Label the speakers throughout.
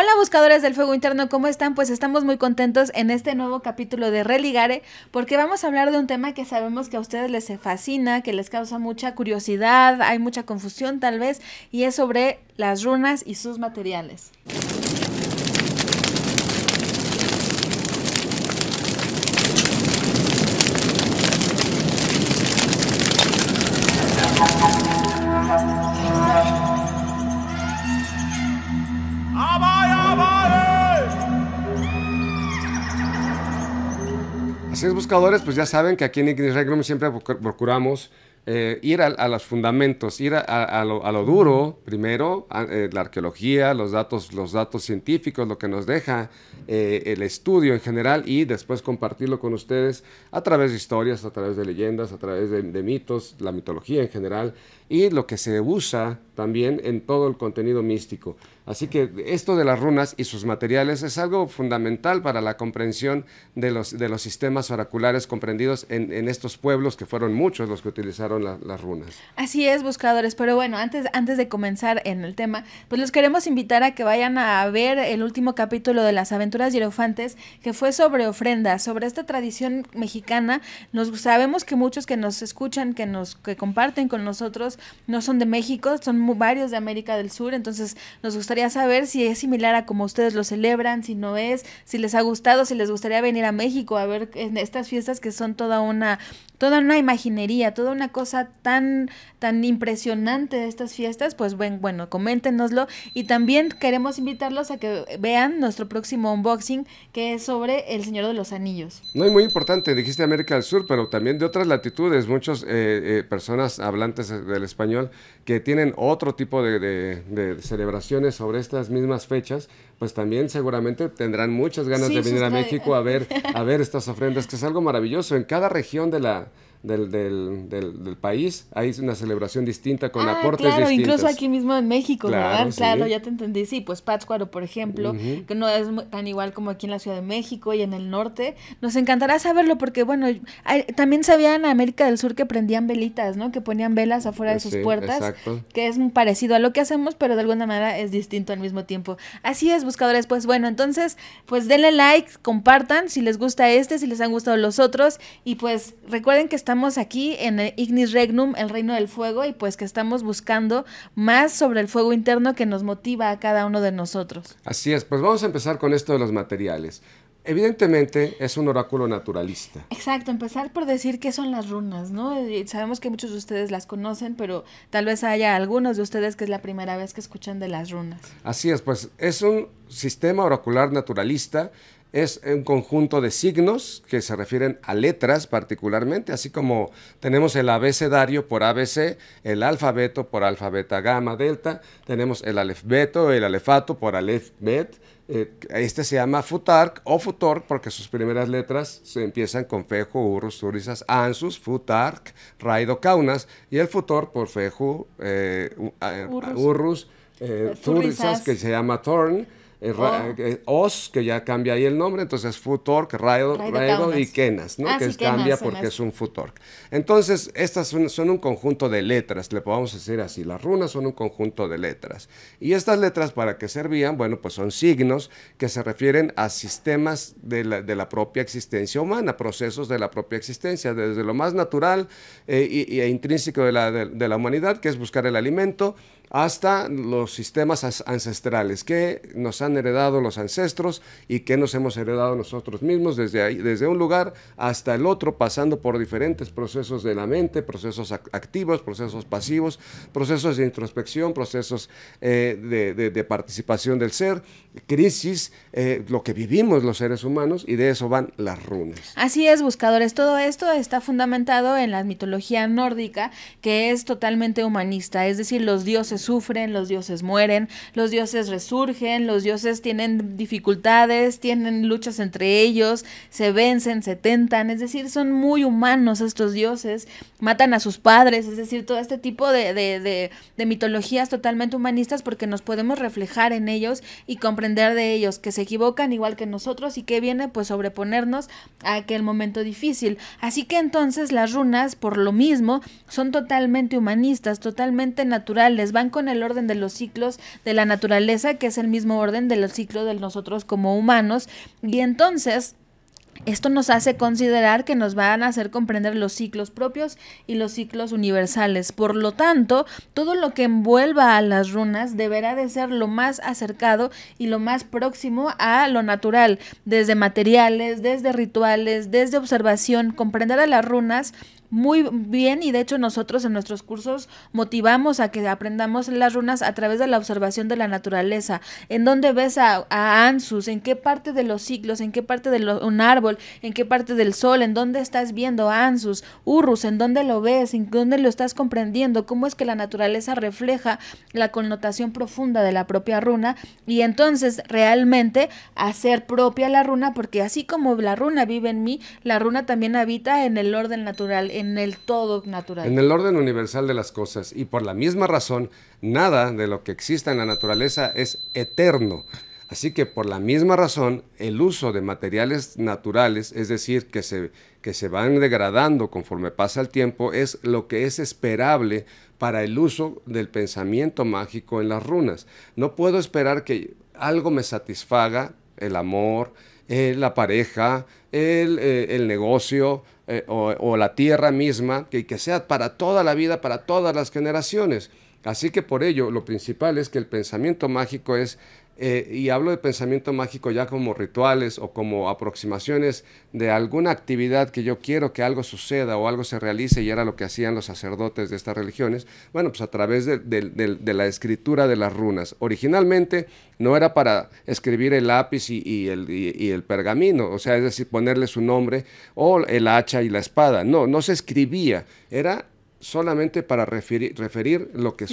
Speaker 1: Hola buscadores del fuego interno, ¿cómo están? Pues estamos muy contentos en este nuevo capítulo de Religare porque vamos a hablar de un tema que sabemos que a ustedes les fascina, que les causa mucha curiosidad, hay mucha confusión tal vez, y es sobre las runas y sus materiales.
Speaker 2: buscadores, pues ya saben que aquí en Ignis Regnum siempre procuramos eh, ir a, los fundamentos, ir a, lo, duro primero, eh, la arqueología, los datos, los datos científicos, lo que nos deja eh, el estudio en general y después compartirlo con ustedes a través de historias, a través de leyendas, a través de, de mitos, la mitología en general, y lo que se usa también en todo el contenido místico. Así que esto de las runas y sus materiales es algo fundamental para la comprensión de los, de los sistemas oraculares comprendidos en, estos pueblos, que fueron muchos los que utilizaron las runas.
Speaker 1: Así es, buscadores. Pero bueno, antes, antes de comenzar en el tema, pues los queremos invitar a que vayan a ver el último capítulo de las aventuras hierofantes, que fue sobre ofrendas, sobre esta tradición mexicana. Nos, sabemos que muchos que nos escuchan, que nos que comparten con nosotros, no son de México, son varios de América del Sur, entonces nos gustaría saber si es similar a como ustedes lo celebran, si no es, si les ha gustado, si les gustaría venir a México a ver estas fiestas que son toda una toda una imaginería, toda una cosa tan, tan impresionante de estas fiestas, pues bueno, bueno, coméntenoslo. Y también queremos invitarlos a que vean nuestro próximo unboxing, que es sobre El Señor de los Anillos.
Speaker 2: No, y muy importante, dijiste América del Sur, pero también de otras latitudes, muchas eh, eh, personas hablantes del español, que tienen otro tipo de, celebraciones sobre estas mismas fechas, pues también seguramente tendrán muchas ganas de venir a México a ver, a ver estas ofrendas, que es algo maravilloso. En cada región de la, del, del, del, del, país. Hay una celebración distinta con ah, claro, incluso aquí
Speaker 1: mismo en México, ¿verdad? Claro, ah, ya te entendí. Sí, pues Pátzcuaro, por ejemplo, que no es tan igual como aquí en la Ciudad de México y en el norte. Nos encantará saberlo porque, bueno, también sabían en América del Sur que prendían velitas, ¿no? Que ponían velas afuera de pues sus puertas. Que es parecido a lo que hacemos, pero de alguna manera es distinto al mismo tiempo. Así es, buscadores. Pues bueno, entonces, pues denle like, compartan si les gusta este, si les han gustado los otros. Y pues recuerden que estamos aquí en el Ignis Regnum, el reino del fuego, y pues que estamos buscando más sobre el fuego interno que nos motiva a cada uno de nosotros.
Speaker 2: Así es, pues vamos a empezar con esto de los materiales. Evidentemente es un oráculo naturalista.
Speaker 1: Exacto, empezar por decir qué son las runas, ¿no? Sabemos que muchos de ustedes las conocen, pero tal vez haya algunos de ustedes que es la primera vez que escuchan de las runas.
Speaker 2: Así es, pues es un sistema oracular naturalista es un conjunto de signos que se refieren a letras particularmente, así como tenemos el abecedario por ABC, el alfabeto por alfabeta gamma delta, tenemos el alefbeto, el alefato por alefbet, eh, este se llama futark o futork porque sus primeras letras se empiezan con fejo, urrus, turisas, ansus, futark, raido, caunas y el futor por fejo, eh, urus, turisas, eh, eh, que se llama thorn, os, oh. eh, eh, que ya cambia ahí el nombre, entonces Futork, Raido, y Kenas, ¿no? Ah, que cambia porque es un Futork. Entonces, estas son, un conjunto de letras, le podemos decir así, las runas son un conjunto de letras. Y estas letras, ¿para qué servían? Bueno, pues son signos que se refieren a sistemas de la, propia existencia humana, procesos de la propia existencia, desde lo más natural eh, e intrínseco de la, de la humanidad, que es buscar el alimento, hasta los sistemas ancestrales que nos han heredado los ancestros y que nos hemos heredado nosotros mismos desde, ahí, desde un lugar hasta el otro, pasando por diferentes procesos de la mente, procesos activos, procesos pasivos, procesos de introspección, procesos eh, de, participación del ser, crisis, eh, lo que vivimos los seres humanos y de eso van las runas.
Speaker 1: Así es, buscadores, todo esto está fundamentado en la mitología nórdica que es totalmente humanista, es decir, los dioses sufren, los dioses mueren, los dioses resurgen, los dioses tienen dificultades, tienen luchas entre ellos, se vencen, se tentan, es decir, son muy humanos estos dioses, matan a sus padres, es decir, todo este tipo de, de, de mitologías totalmente humanistas porque nos podemos reflejar en ellos y comprender de ellos que se equivocan igual que nosotros y que viene pues sobreponernos a aquel momento difícil. Así que entonces las runas, por lo mismo, son totalmente humanistas, totalmente naturales, van con el orden de los ciclos de la naturaleza, que es el mismo orden de los ciclos de nosotros como humanos. Y entonces... Esto nos hace considerar que nos van a hacer comprender los ciclos propios y los ciclos universales. Por lo tanto, todo lo que envuelva a las runas deberá de ser lo más acercado y lo más próximo a lo natural, desde materiales, desde rituales, desde observación. Comprender a las runas muy bien y de hecho nosotros en nuestros cursos motivamos a que aprendamos las runas a través de la observación de la naturaleza, en dónde ves a, Ansus, en qué parte de los ciclos, en qué parte de un árbol, en qué parte del sol, en dónde estás viendo a Ansus, Urrus, en dónde lo ves, en dónde lo estás comprendiendo, cómo es que la naturaleza refleja la connotación profunda de la propia runa y entonces realmente hacer propia la runa porque así como la runa vive en mí, la runa también habita en el orden natural en el todo natural. En el
Speaker 2: orden universal de las cosas. Y por la misma razón, nada de lo que exista en la naturaleza es eterno. Así que por la misma razón, el uso de materiales naturales, es decir, que se, que se van degradando conforme pasa el tiempo, es lo que es esperable para el uso del pensamiento mágico en las runas. No puedo esperar que algo me satisfaga, el amor, eh, la pareja, el eh, negocio, eh, o, la tierra misma, que, que sea para toda la vida, para todas las generaciones. Así que por ello, lo principal es que el pensamiento mágico es eh, y hablo de pensamiento mágico ya como rituales o como aproximaciones de alguna actividad que yo quiero que algo suceda o algo se realice, y era lo que hacían los sacerdotes de estas religiones, bueno, pues a través de, la escritura de las runas. Originalmente no era para escribir el lápiz y, el, pergamino, o sea, es decir, ponerle su nombre o el hacha y la espada, no, no se escribía, era solamente para referir, lo que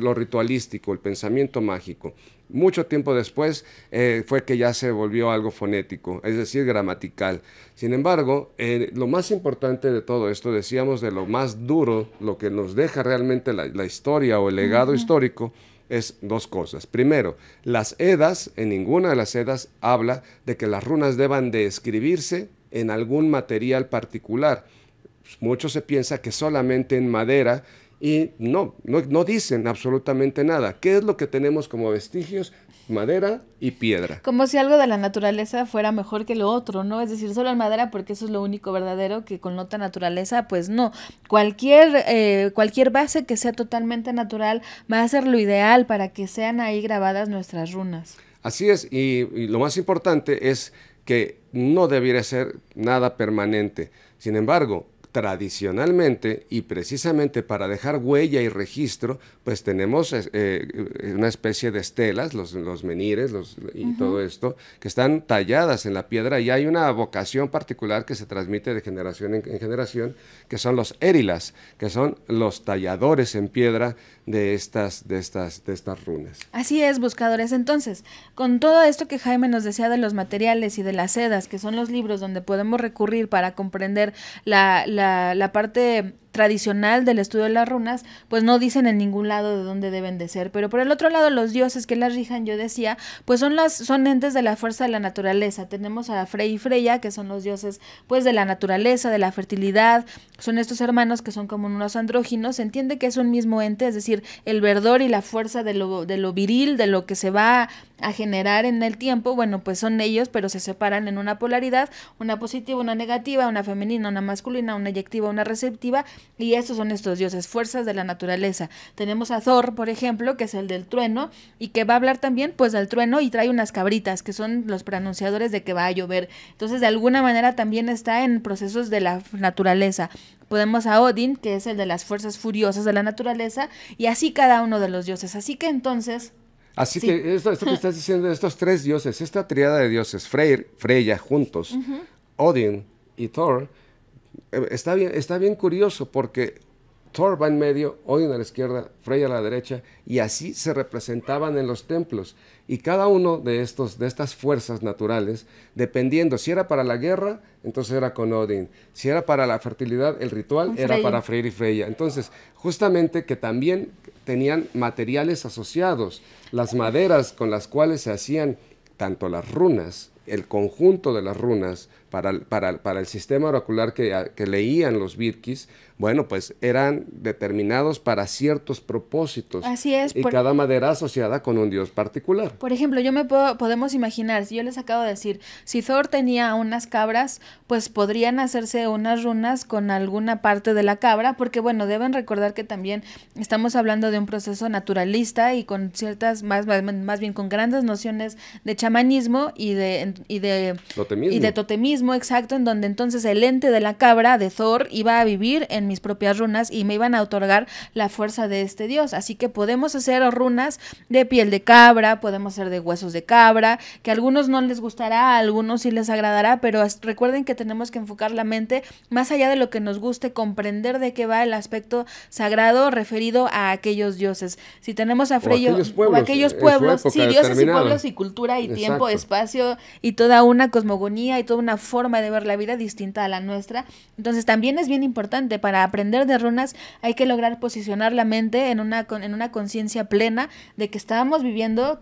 Speaker 2: lo ritualístico, el pensamiento mágico. Mucho tiempo después eh, fue que ya se volvió algo fonético, es decir, gramatical. Sin embargo, eh, lo más importante de todo esto, decíamos de lo más duro, lo que nos deja realmente la, historia o el legado histórico, es dos cosas. Primero, las edas, en ninguna de las edas habla de que las runas deban de escribirse en algún material particular. Mucho se piensa que solamente en madera y no, no, dicen absolutamente nada. ¿Qué es lo que tenemos como vestigios? Madera y piedra.
Speaker 1: Como si algo de la naturaleza fuera mejor que lo otro, ¿no? Es decir, solo en madera porque eso es lo único verdadero que connota naturaleza, pues no. Cualquier, eh, cualquier base que sea totalmente natural va a ser lo ideal para que sean ahí grabadas nuestras runas.
Speaker 2: Así es, y lo más importante es que no debiera ser nada permanente. Sin embargo, tradicionalmente y precisamente para dejar huella y registro, pues tenemos eh, eh, una especie de estelas, los, menires y todo esto, que están talladas en la piedra y hay una vocación particular que se transmite de generación en, generación, que son los érilas, que son los talladores en piedra de estas, de estas, de estas runas.
Speaker 1: Así es, buscadores. Entonces, con todo esto que Jaime nos decía de los materiales y de las sedas, que son los libros donde podemos recurrir para comprender la la, parte tradicional del estudio de las runas, pues no dicen en ningún lado de dónde deben de ser. Pero por el otro lado, los dioses que las rijan, yo decía, pues son las, son entes de la fuerza de la naturaleza. Tenemos a Frey y Freya, que son los dioses, pues, de la naturaleza, de la fertilidad. Son estos hermanos que son como unos andróginos. Se entiende que es un mismo ente, es decir, el verdor y la fuerza de lo, de lo viril, de lo que se va a generar en el tiempo, bueno, pues son ellos, pero se separan en una polaridad, una positiva, una negativa, una femenina, una masculina, una eyectiva, una receptiva, y estos son estos dioses, fuerzas de la naturaleza. Tenemos a Thor, por ejemplo, que es el del trueno, y que va a hablar también pues del trueno y trae unas cabritas, que son los pronunciadores de que va a llover. Entonces, de alguna manera también está en procesos de la naturaleza. Podemos a Odin, que es el de las fuerzas furiosas de la naturaleza, y así cada uno de los dioses. Así que entonces...
Speaker 2: Así que esto, que estás diciendo, estos tres dioses, esta triada de dioses, Freyr, Freya juntos, Odin y Thor, eh, está bien, está bien curioso porque Thor va en medio, Odin a la izquierda, Freya a la derecha, y así se representaban en los templos. Y cada uno de, estos, de estas fuerzas naturales, dependiendo, si era para la guerra, entonces era con Odin, si era para la fertilidad, el ritual era para Freyr y Freya. Entonces, justamente que también tenían materiales asociados, las maderas con las cuales se hacían tanto las runas, el conjunto de las runas, para, para, el sistema oracular que, ah, leían los virkis bueno, pues eran determinados para ciertos propósitos. Así es. Y cada madera asociada con un dios particular.
Speaker 1: Por ejemplo, yo me puedo, podemos imaginar, si yo les acabo de decir, si Thor tenía unas cabras, pues podrían hacerse unas runas con alguna parte de la cabra, porque bueno, deben recordar que también estamos hablando de un proceso naturalista y con ciertas, más, más, bien con grandes nociones de chamanismo y de, y de, Y de totemismo exacto en donde entonces el ente de la cabra de Thor iba a vivir en mis propias runas y me iban a otorgar la fuerza de este dios. Así que podemos hacer runas de piel de cabra, podemos hacer de huesos de cabra, que a algunos no les gustará, a algunos sí les agradará, pero recuerden que tenemos que enfocar la mente más allá de lo que nos guste, comprender de qué va el aspecto sagrado referido a aquellos dioses. Si tenemos a Freyo, o aquellos pueblos, aquellos eh, pueblos sí, dioses y pueblos y cultura y tiempo, espacio y toda una cosmogonía y toda una forma de ver la vida distinta a la nuestra. Entonces también es bien importante, para aprender de runas hay que lograr posicionar la mente en una, en una conciencia plena de que estábamos viviendo,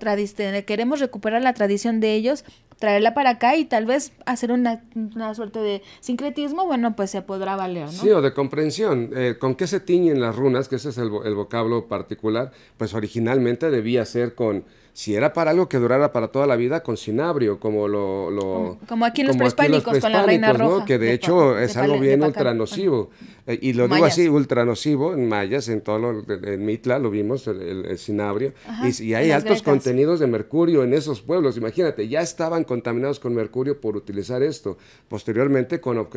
Speaker 1: queremos recuperar la tradición de ellos, traerla para acá y tal vez hacer una, una suerte de sincretismo, bueno, pues se podrá valer, ¿no? Sí, o
Speaker 2: de comprensión. Eh, ¿Con qué se tiñen las runas? Que ese es el vocablo particular. Pues originalmente debía ser con si era para algo que durara para toda la vida, con cinabrio, como lo... como, aquí en los prehispánicos, con la reina Que de, hecho es algo bien ultranocivo. Eh, y lo digo así, ultranocivo, en mayas, en todo en Mitla lo vimos, el, cinabrio. y, hay altos contenidos de mercurio en esos pueblos. Imagínate, ya estaban contaminados con mercurio por utilizar esto. Posteriormente, con,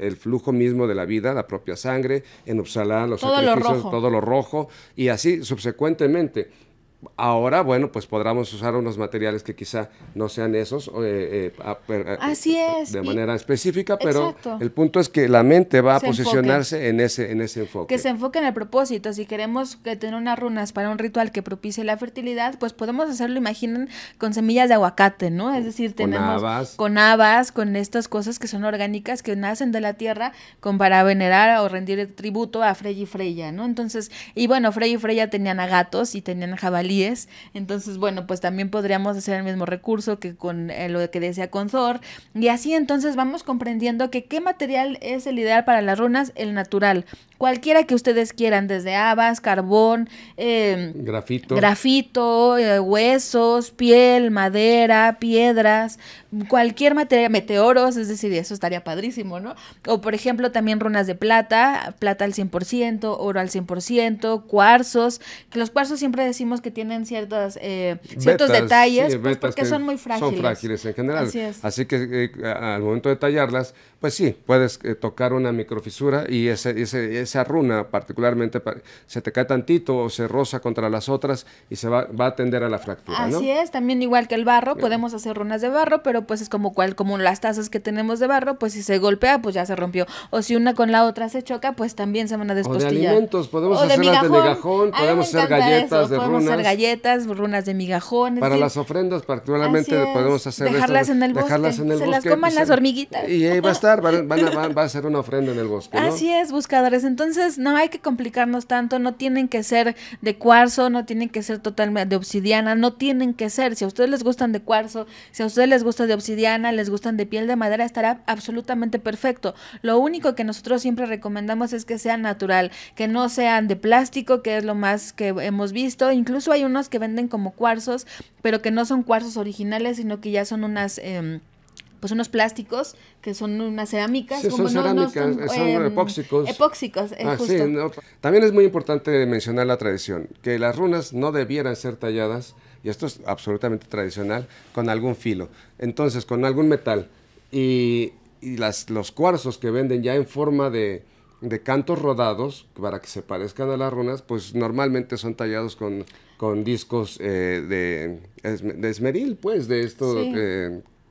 Speaker 2: el flujo mismo de la vida, la propia sangre, en Uppsala, los todo sacrificios, todo lo rojo, y así subsecuentemente. Ahora, bueno, pues podremos usar unos materiales que quizá no sean esos. Eh, eh, eh, Así es. De manera específica, pero el punto es que la mente va a posicionarse en ese, en ese enfoque.
Speaker 1: Que se enfoque en el propósito. Si queremos que tener unas runas para un ritual que propicie la fertilidad, pues podemos hacerlo, imaginen, con semillas de aguacate, ¿no? Es decir, tenemos con habas, con, habas, con estas cosas que son orgánicas, que nacen de la tierra, con para venerar o rendir tributo a Frey y Freya, ¿no? Entonces, y bueno, Frey y Freya tenían a gatos y tenían jabalí entonces, bueno, pues también podríamos hacer el mismo recurso que con eh, lo que decía con Thor Y así entonces vamos comprendiendo que qué material es el ideal para las runas, el natural, cualquiera que ustedes quieran, desde habas, carbón, em, grafito, grafito eh, huesos, piel, madera, piedras, cualquier materia, meteoros, es decir, eso estaría padrísimo, ¿no? O por ejemplo también runas de plata, plata al 100%, oro al 100%, cuarzos, que los cuarzos siempre decimos que tienen ciertas, eh, ciertos detalles, pues, porque son muy frágiles. Son frágiles en general. Así,
Speaker 2: Así que eh, al momento de tallarlas, pues sí, puedes tocar una microfisura y ese, ese, ese runa runa particularmente, se te cae tantito o se roza contra las otras y se va, va a tender a la fractura. Así
Speaker 1: es, también igual que el barro, podemos hacer runas de barro, pero pues es como cual, como las tazas que tenemos de barro, pues si se golpea, pues ya se rompió. O si una con la otra se choca, pues también se van a despostillar. O de alimentos, podemos hacer de migajón, podemos hacer galletas de runas. Podemos hacer galletas, runas de migajón. Para las
Speaker 2: ofrendas particularmente podemos hacer dejarlas en el bosque, se las coman las hormiguitas. Y ahí va a estar, va, a ser una ofrenda en el bosque. ¿no? Así
Speaker 1: es, buscadores entonces no hay que complicarnos tanto, no tienen que ser de cuarzo, no tienen que ser totalmente de obsidiana, no tienen que ser. Si a ustedes les gustan de cuarzo, si a ustedes les gusta de obsidiana, les gustan de piel de madera, estará absolutamente perfecto. Lo único que nosotros siempre recomendamos es que sea natural, que no sean de plástico, que es lo más que hemos visto. Incluso hay unos que venden como cuarzos, pero que no son cuarzos originales, sino que ya son unas... Em, pues unos plásticos que son unas cerámicas. son cerámicas, son, eh, em, epóxicos. Epóxicos, eh, ah, justo.
Speaker 2: También es muy importante mencionar la tradición, que las runas no debieran ser talladas, y esto es absolutamente tradicional, con algún filo. Entonces, con algún metal. Y, los cuarzos que venden ya en forma de, cantos rodados para que se parezcan a las runas, pues normalmente son tallados con, discos eh, de, esmeril, pues, de esto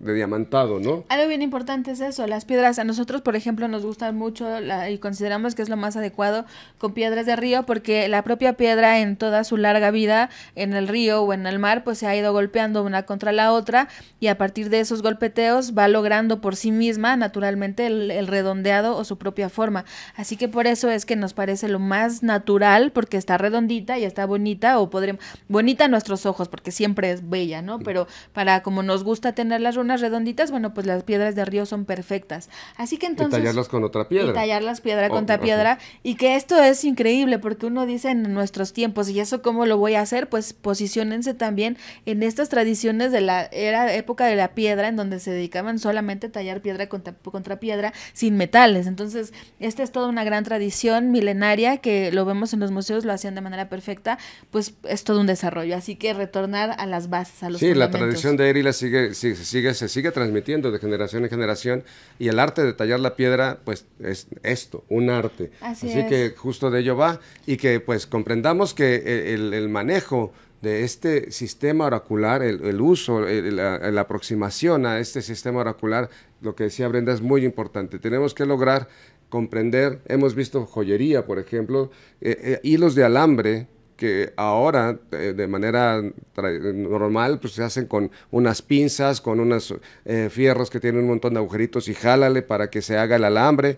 Speaker 2: de diamantado, ¿no?
Speaker 1: Algo bien importante es eso, las piedras. A nosotros, por ejemplo, nos gustan mucho y consideramos que es lo más adecuado con piedras de río porque la propia piedra en toda su larga vida en el río o en el mar pues se ha ido golpeando una contra la otra y a partir de esos golpeteos va logrando por sí misma naturalmente el, redondeado o su propia forma. Así que por eso es que nos parece lo más natural porque está redondita y está bonita o podremos... Bonita a nuestros ojos porque siempre es bella, ¿no? Pero para como nos gusta tener las runas redonditas, bueno, pues las piedras de río son perfectas. Así que entonces... tallarlas
Speaker 2: con otra piedra. Y tallarlas piedra oh, contra piedra.
Speaker 1: Y que esto es increíble porque uno dice en nuestros tiempos, ¿y eso cómo lo voy a hacer? Pues posicionense también en estas tradiciones de la era época de la piedra, en donde se dedicaban solamente a tallar piedra contra, piedra sin metales. Entonces, esta es toda una gran tradición milenaria que lo vemos en los museos, lo hacían de manera perfecta, pues es todo un desarrollo. Así que retornar a las bases, a los Sí, la tradición
Speaker 2: de Erila sigue, sigue, sigue se sigue transmitiendo de generación en generación y el arte de tallar la piedra, pues es esto, un arte. Así, que justo de ello va y que pues comprendamos que e-, el, manejo de este sistema oracular, el, uso, la, aproximación a este sistema oracular, lo que decía Brenda es muy importante. Tenemos que lograr comprender, hemos visto joyería, por ejemplo, eh, eh, hilos de alambre que ahora eh, de manera normal pues se hacen con unas pinzas, con unas eh, fierros que tienen un montón de agujeritos y jálale para que se haga el alambre.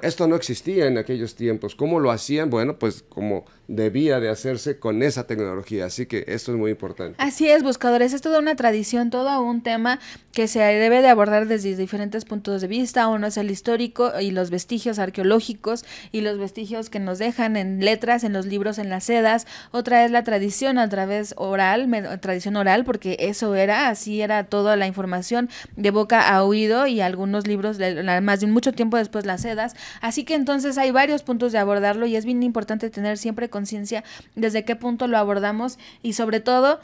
Speaker 2: Esto no existía en aquellos tiempos. ¿Cómo lo hacían? Bueno, pues como debía de hacerse con esa tecnología. Así que esto es muy importante.
Speaker 1: Así es, buscadores. Es toda una tradición, todo un tema que se debe de abordar desde diferentes puntos de vista. Uno es el histórico y los vestigios arqueológicos y los vestigios que nos dejan en letras, en los libros, en las sedas. Otra es la tradición a través oral, tradición oral, porque eso era, así era toda la información de boca a oído y algunos libros, más de mucho tiempo después las sedas. Así que entonces hay varios puntos de abordarlo y es bien importante tener siempre conciencia, desde qué punto lo abordamos y sobre todo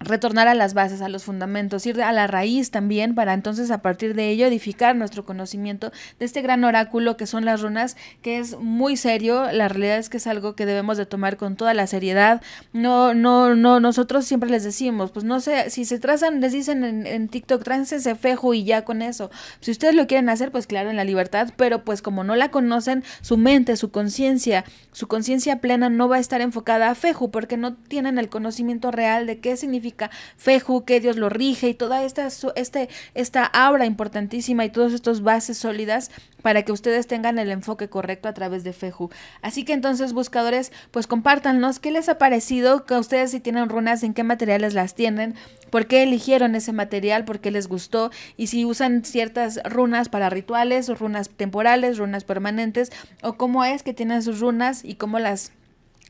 Speaker 1: retornar a las bases, a los fundamentos, ir a la raíz también para entonces a partir de ello edificar nuestro conocimiento de este gran oráculo que son las runas, que es muy serio, la realidad es que es algo que debemos de tomar con toda la seriedad. No no no nosotros siempre les decimos, pues no sé, si se trazan les dicen en, en TikTok ese fejo y ya con eso. Si ustedes lo quieren hacer, pues claro, en la libertad, pero pues como no la conocen, su mente, su conciencia, su conciencia plena no va a estar enfocada a fejo porque no tienen el conocimiento real de qué significa Feju, que Dios lo rige y toda esta, este, esta importantísima y todas estas bases sólidas para que ustedes tengan el enfoque correcto a través de Feju. Así que entonces, buscadores, pues compártanos qué les ha parecido, que ustedes si tienen runas, en qué materiales las tienen, por qué eligieron ese material, por qué les gustó y si usan ciertas runas para rituales o runas temporales, runas permanentes o cómo es que tienen sus runas y cómo las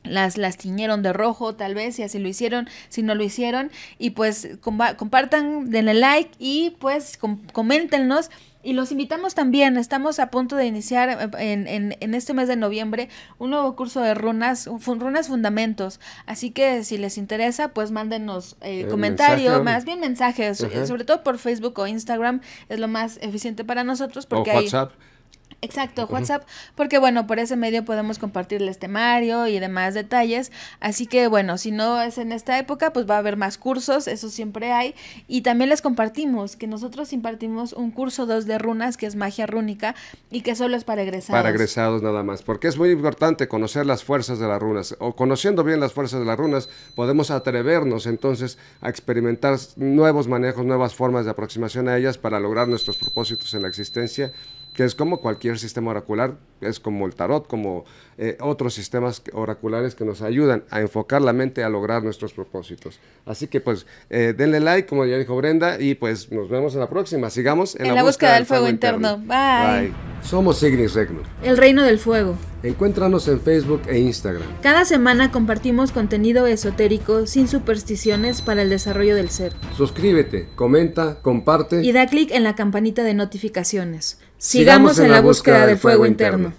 Speaker 1: las, las tiñeron de rojo tal vez, si así lo hicieron, si no lo hicieron. Y pues compartan, denle like y pues coméntenos. Y los invitamos también, estamos a punto de iniciar eh, en, este mes de noviembre un nuevo curso de runas, runas fundamentos. Así que si les interesa, pues mándenos eh, comentario, más bien mensajes, eh, sobre todo por Facebook o Instagram, es lo más eficiente para nosotros. Porque Exacto, WhatsApp, porque bueno, por ese medio podemos compartirles temario y demás detalles. Así que bueno, si no es en esta época, pues va a haber más cursos, eso siempre hay. Y también les compartimos que nosotros impartimos un curso 2 de runas, que es magia rúnica, y que solo es para egresados. Para egresados
Speaker 2: nada más, porque es muy importante conocer las fuerzas de las runas. O conociendo bien las fuerzas de las runas, podemos atrevernos entonces a experimentar nuevos manejos, nuevas formas de aproximación a ellas para lograr nuestros propósitos en la existencia que es como cualquier sistema oracular, es como el tarot, como eh, otros sistemas oraculares que nos ayudan a enfocar la mente a lograr nuestros propósitos. Así que pues eh, denle like, como ya dijo Brenda, y pues nos vemos en la próxima. Sigamos en, la, búsqueda, del fuego, interno.
Speaker 1: Bye.
Speaker 2: Somos Ignis Regno.
Speaker 1: El reino del fuego.
Speaker 2: Encuéntranos en Facebook e Instagram.
Speaker 1: Cada semana compartimos contenido esotérico sin supersticiones para el desarrollo del ser.
Speaker 2: Suscríbete, comenta, comparte y
Speaker 1: da clic en la campanita de notificaciones. Sigamos en la búsqueda de fuego interno.